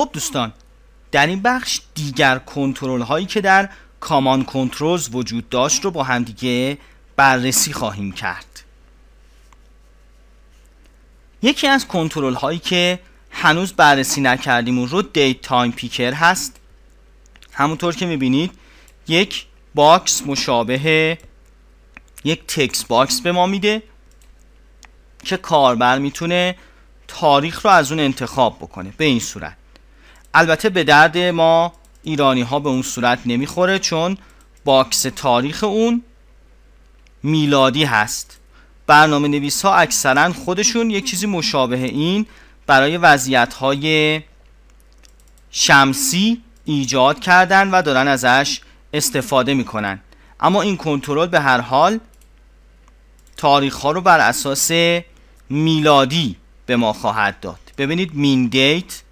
خب دوستان در این بخش دیگر کنترل هایی که در کامان کنترلز وجود داشت رو با همدیگه بررسی خواهیم کرد یکی از کنترل هایی که هنوز بررسی نکردیم اون رو دیت تایم پیکر هست همونطور که میبینید یک باکس مشابه یک تکس باکس به ما میده که کاربر میتونه تاریخ رو از اون انتخاب بکنه به این صورت البته به درد ما ایرانی ها به اون صورت نمیخوره چون باکس تاریخ اون میلادی هست برنامه نویس ها اکثرا خودشون یک چیزی مشابه این برای وضعیت های شمسی ایجاد کردن و دارن ازش استفاده میکنن اما این کنترل به هر حال تاریخ ها رو بر اساس میلادی به ما خواهد داد ببینید مین دیت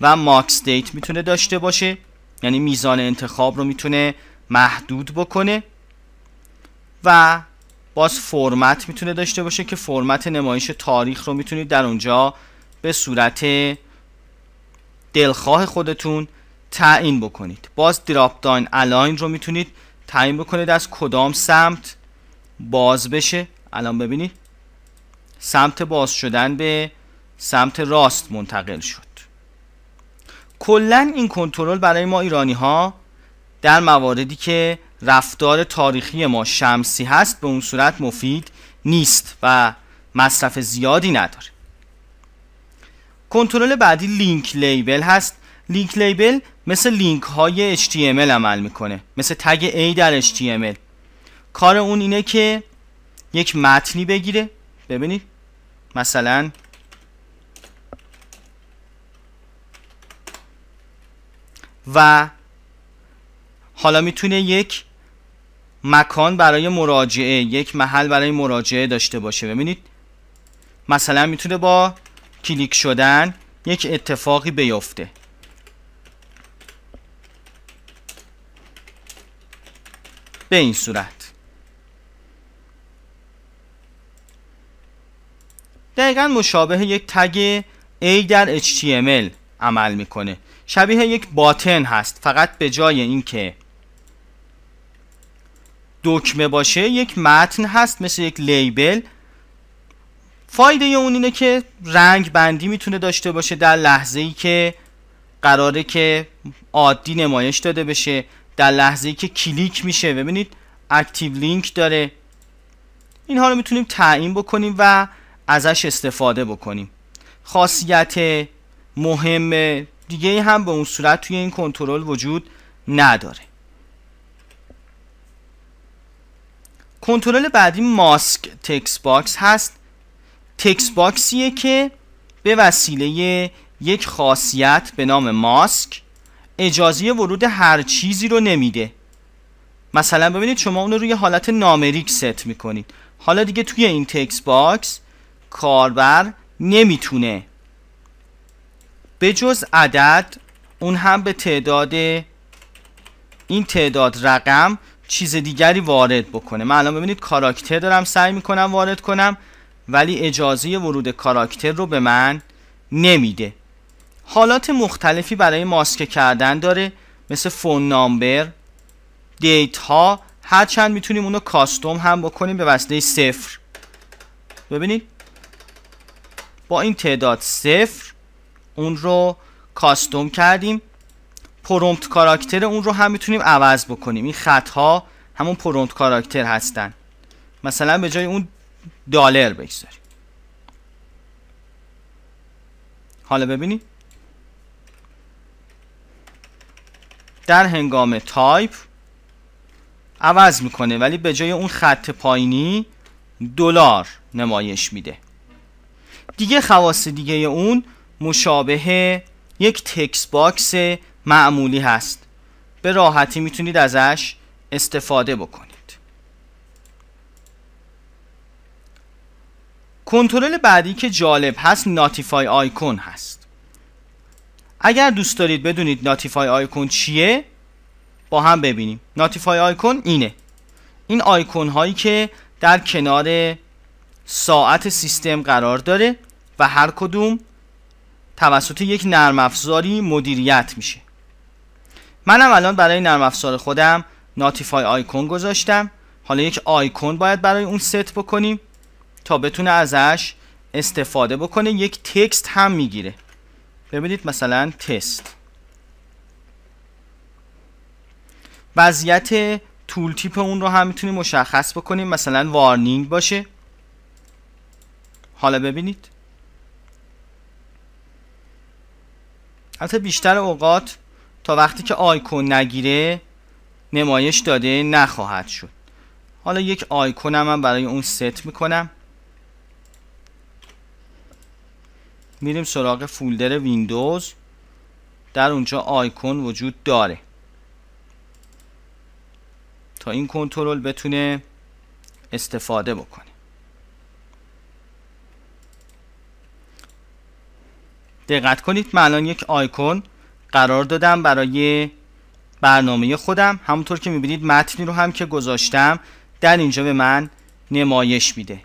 و ماکس دیت میتونه داشته باشه یعنی میزان انتخاب رو میتونه محدود بکنه و باز فرمت میتونه داشته باشه که فرمت نمایش تاریخ رو میتونید در اونجا به صورت دلخواه خودتون تعیین بکنید باز دراپ داین الاین رو میتونید تعیین بکنید از کدام سمت باز بشه الان ببینید سمت باز شدن به سمت راست منتقل شد کلا این کنترل برای ما ایرانی ها در مواردی که رفتار تاریخی ما شمسی هست به اون صورت مفید نیست و مصرف زیادی نداره کنترل بعدی لینک لیبل هست لینک لیبل مثل لینک های HTML عمل میکنه مثل تگ A در HTML کار اون اینه که یک متنی بگیره ببینید مثلا و حالا میتونه یک مکان برای مراجعه یک محل برای مراجعه داشته باشه ببینید مثلا میتونه با کلیک شدن یک اتفاقی بیفته به این صورت دقیقا مشابه یک تگ A در HTML عمل میکنه شبیه یک باتن هست فقط به جای اینکه دکمه باشه یک متن هست مثل یک لیبل فایده اون اینه که رنگ بندی میتونه داشته باشه در لحظه ای که قراره که عادی نمایش داده بشه در لحظه ای که کلیک میشه ببینید اکتیو لینک داره اینها رو میتونیم تعیین بکنیم و ازش استفاده بکنیم خاصیت مهم دیگه هم به اون صورت توی این کنترل وجود نداره کنترل بعدی ماسک تکس باکس هست تکس باکسیه که به وسیله یک خاصیت به نام ماسک اجازه ورود هر چیزی رو نمیده مثلا ببینید شما اون رو روی حالت نامریک ست میکنید حالا دیگه توی این تکس باکس کاربر نمیتونه به جز عدد اون هم به تعداد این تعداد رقم چیز دیگری وارد بکنه من الان ببینید کاراکتر دارم سعی میکنم وارد کنم ولی اجازه ورود کاراکتر رو به من نمیده حالات مختلفی برای ماسک کردن داره مثل فون نامبر دیت ها هرچند میتونیم اونو کاستوم هم بکنیم به وسیله صفر ببینید با این تعداد صفر اون رو کاستوم کردیم پرومت کاراکتر اون رو هم میتونیم عوض بکنیم این ها همون پرومت کاراکتر هستن مثلا به جای اون دالر بگذاریم حالا ببینید در هنگام تایپ عوض میکنه ولی به جای اون خط پایینی دلار نمایش میده دیگه خواص دیگه اون مشابه یک تکس باکس معمولی هست به راحتی میتونید ازش استفاده بکنید کنترل بعدی که جالب هست ناتیفای آیکون هست اگر دوست دارید بدونید ناتیفای آیکون چیه با هم ببینیم ناتیفای آیکون اینه این آیکون هایی که در کنار ساعت سیستم قرار داره و هر کدوم توسط یک نرم افزاری مدیریت میشه منم الان برای نرم افزار خودم ناتیفای آیکون گذاشتم حالا یک آیکون باید برای اون ست بکنیم تا بتونه ازش استفاده بکنه یک تکست هم میگیره ببینید مثلا تست وضعیت تول تیپ اون رو هم میتونیم مشخص بکنیم مثلا وارنینگ باشه حالا ببینید حتی بیشتر اوقات تا وقتی که آیکون نگیره نمایش داده نخواهد شد حالا یک آیکون هم برای اون ست میکنم میریم سراغ فولدر ویندوز در اونجا آیکون وجود داره تا این کنترل بتونه استفاده بکنه دقت کنید من الان یک آیکون قرار دادم برای برنامه خودم همونطور که میبینید متنی رو هم که گذاشتم در اینجا به من نمایش میده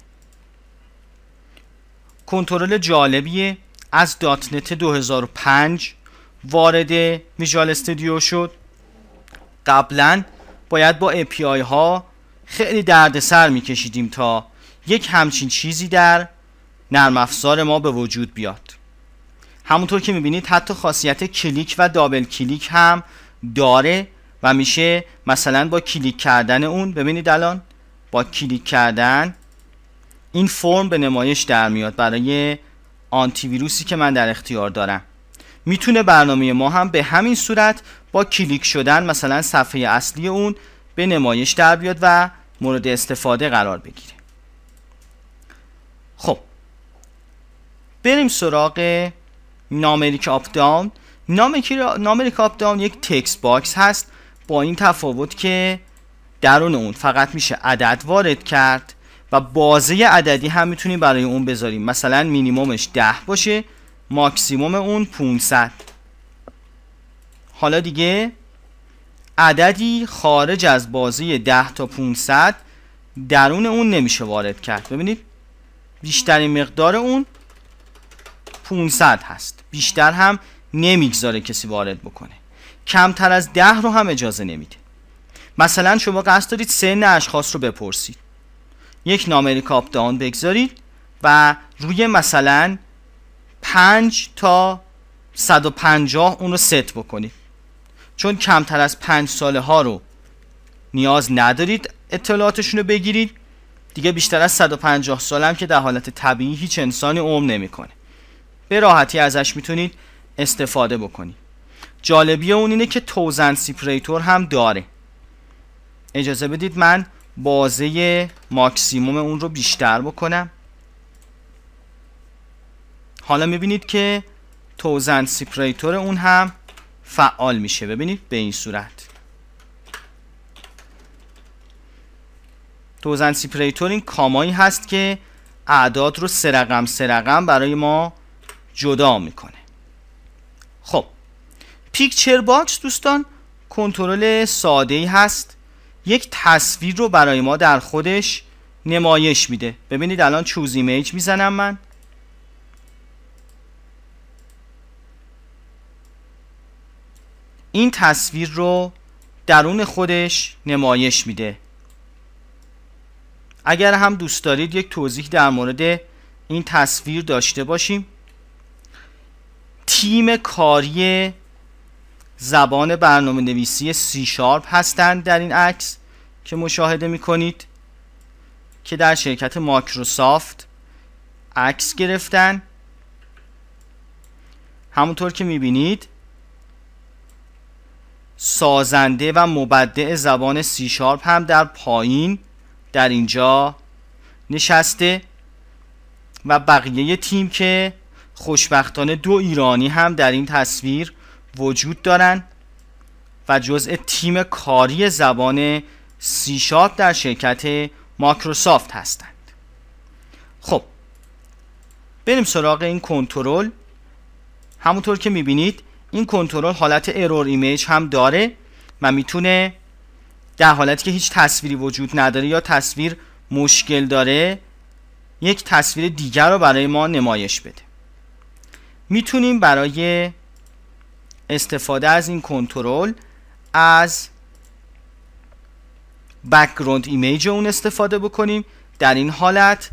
کنترل جالبیه از دات نت 2005 وارد ویژوال استودیو شد قبلا باید با API ها خیلی دردسر میکشیدیم تا یک همچین چیزی در نرم افزار ما به وجود بیاد همونطور که میبینید حتی خاصیت کلیک و دابل کلیک هم داره و میشه مثلا با کلیک کردن اون ببینید الان با کلیک کردن این فرم به نمایش در میاد برای آنتی ویروسی که من در اختیار دارم میتونه برنامه ما هم به همین صورت با کلیک شدن مثلا صفحه اصلی اون به نمایش در بیاد و مورد استفاده قرار بگیره خب بریم سراغ نامریک آف داون نامریک آف داون یک تکس باکس هست با این تفاوت که درون اون فقط میشه عدد وارد کرد و بازه عددی هم میتونیم برای اون بذاریم مثلا مینیمومش 10 باشه ماکسیموم اون 500 حالا دیگه عددی خارج از بازی 10 تا 500 درون اون نمیشه وارد کرد ببینید بیشترین مقدار اون 500 هست بیشتر هم نمیگذاره کسی وارد بکنه کمتر از ده رو هم اجازه نمیده مثلا شما قصد دارید سن اشخاص رو بپرسید یک نامه کاپدان بگذارید و روی مثلا 5 تا 150 اون رو ست بکنید چون کمتر از 5 ساله ها رو نیاز ندارید اطلاعاتشون رو بگیرید دیگه بیشتر از 150 سالم که در حالت طبیعی هیچ انسانی عمر نمیکنه به راحتی ازش میتونید استفاده بکنید جالبی اون اینه که توزن سیپریتور هم داره اجازه بدید من بازه ماکسیموم اون رو بیشتر بکنم حالا میبینید که توزن سیپریتور اون هم فعال میشه ببینید به این صورت توزن سیپریتور این کامایی هست که اعداد رو سرقم سرقم برای ما جدا میکنه خب پیکچر باکس دوستان کنترل ساده ای هست یک تصویر رو برای ما در خودش نمایش میده ببینید الان چوز ایمیج میزنم من این تصویر رو درون خودش نمایش میده اگر هم دوست دارید یک توضیح در مورد این تصویر داشته باشیم تیم کاری زبان برنامه نویسی سی شارپ هستند در این عکس که مشاهده می کنید که در شرکت ماکروسافت عکس گرفتن همونطور که می بینید سازنده و مبدع زبان سی شارپ هم در پایین در اینجا نشسته و بقیه تیم که خوشبختانه دو ایرانی هم در این تصویر وجود دارند و جزء تیم کاری زبان سی شارپ در شرکت مایکروسافت هستند خب بریم سراغ این کنترل همونطور که میبینید این کنترل حالت ارور ایمیج هم داره و میتونه در حالتی که هیچ تصویری وجود نداره یا تصویر مشکل داره یک تصویر دیگر رو برای ما نمایش بده میتونیم برای استفاده از این کنترل از بکگراند ایمیج اون استفاده بکنیم در این حالت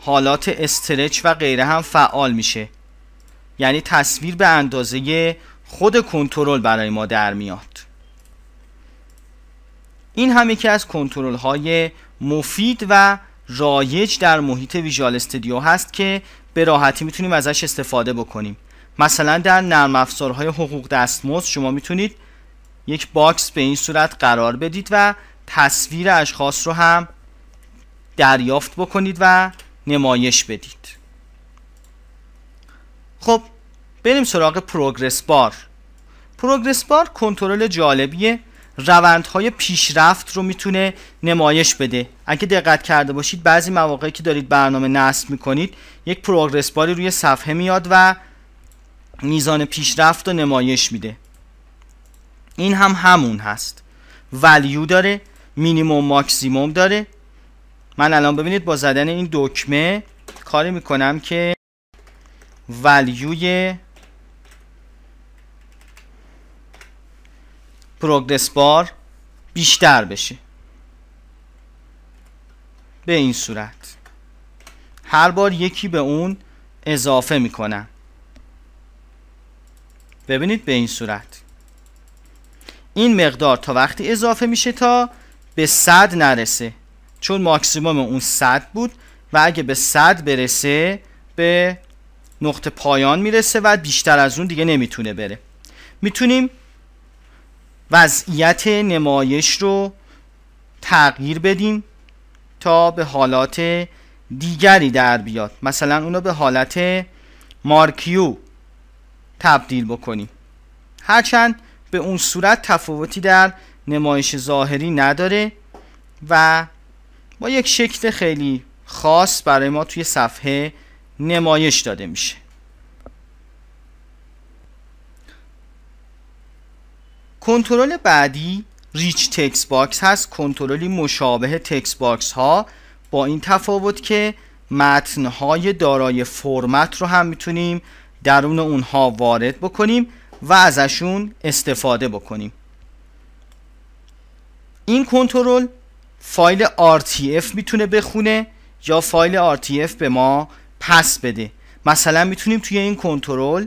حالات استرچ و غیره هم فعال میشه یعنی تصویر به اندازه خود کنترل برای ما در میاد این هم یکی از کنترل های مفید و رایج در محیط ویژوال استودیو هست که به راحتی میتونیم ازش استفاده بکنیم مثلا در نرم افزارهای حقوق دستمزد شما میتونید یک باکس به این صورت قرار بدید و تصویر اشخاص رو هم دریافت بکنید و نمایش بدید خب بریم سراغ پروگرس بار پروگرس بار کنترل جالبیه روندهای پیشرفت رو میتونه نمایش بده اگه دقت کرده باشید بعضی مواقعی که دارید برنامه نصب میکنید یک پروگرس باری روی صفحه میاد و میزان پیشرفت رو نمایش میده این هم همون هست ولیو داره مینیموم ماکسیموم داره من الان ببینید با زدن این دکمه کاری میکنم که ولیوی پروگرس بار بیشتر بشه به این صورت هر بار یکی به اون اضافه میکنم ببینید به این صورت این مقدار تا وقتی اضافه میشه تا به 100 نرسه چون ماکسیموم اون 100 بود و اگه به 100 برسه به نقطه پایان میرسه و بیشتر از اون دیگه نمیتونه بره میتونیم وضعیت نمایش رو تغییر بدیم تا به حالات دیگری در بیاد مثلا اونو به حالت مارکیو تبدیل بکنیم هرچند به اون صورت تفاوتی در نمایش ظاهری نداره و با یک شکل خیلی خاص برای ما توی صفحه نمایش داده میشه کنترل بعدی ریچ تکس باکس هست کنترلی مشابه تکس باکس ها با این تفاوت که متن های دارای فرمت رو هم میتونیم درون اونها وارد بکنیم و ازشون استفاده بکنیم این کنترل فایل RTF میتونه بخونه یا فایل RTF به ما پس بده مثلا میتونیم توی این کنترل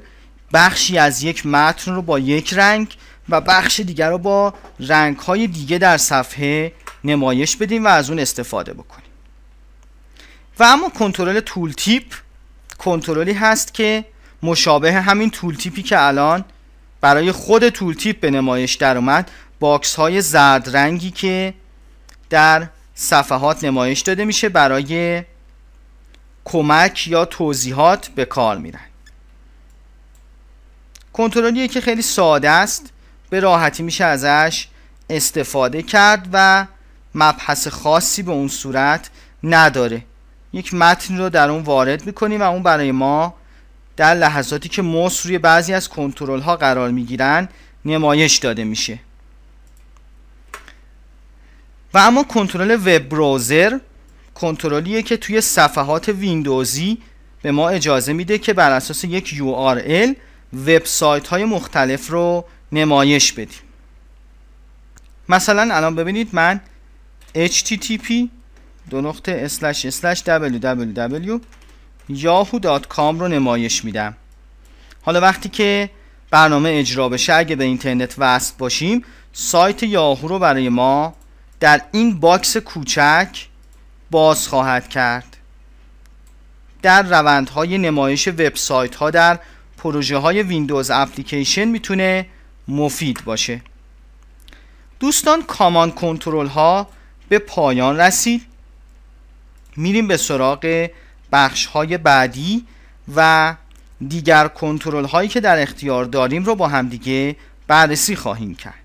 بخشی از یک متن رو با یک رنگ و بخش دیگر رو با رنگ های دیگه در صفحه نمایش بدیم و از اون استفاده بکنیم و اما کنترل تول تیپ کنترلی هست که مشابه همین تول تیپی که الان برای خود تول تیپ به نمایش در اومد باکس های زرد رنگی که در صفحات نمایش داده میشه برای کمک یا توضیحات به کار میرن کنترلیه که خیلی ساده است به راحتی میشه ازش استفاده کرد و مبحث خاصی به اون صورت نداره یک متن رو در اون وارد میکنیم و اون برای ما در لحظاتی که موس روی بعضی از کنترل ها قرار میگیرن نمایش داده میشه و اما کنترل وب بروزر کنترلیه که توی صفحات ویندوزی به ما اجازه میده که بر اساس یک URL وبسایت های مختلف رو نمایش بدیم مثلا الان ببینید من http دو نقطه اسلش اسلش www yahoo.com رو نمایش میدم حالا وقتی که برنامه اجرا بشه اگه به اینترنت وصل باشیم سایت یاهو رو برای ما در این باکس کوچک باز خواهد کرد در روندهای نمایش وبسایت ها در پروژه های ویندوز اپلیکیشن میتونه مفید باشه دوستان کامان کنترل ها به پایان رسید میریم به سراغ بخش های بعدی و دیگر کنترل هایی که در اختیار داریم رو با همدیگه بررسی خواهیم کرد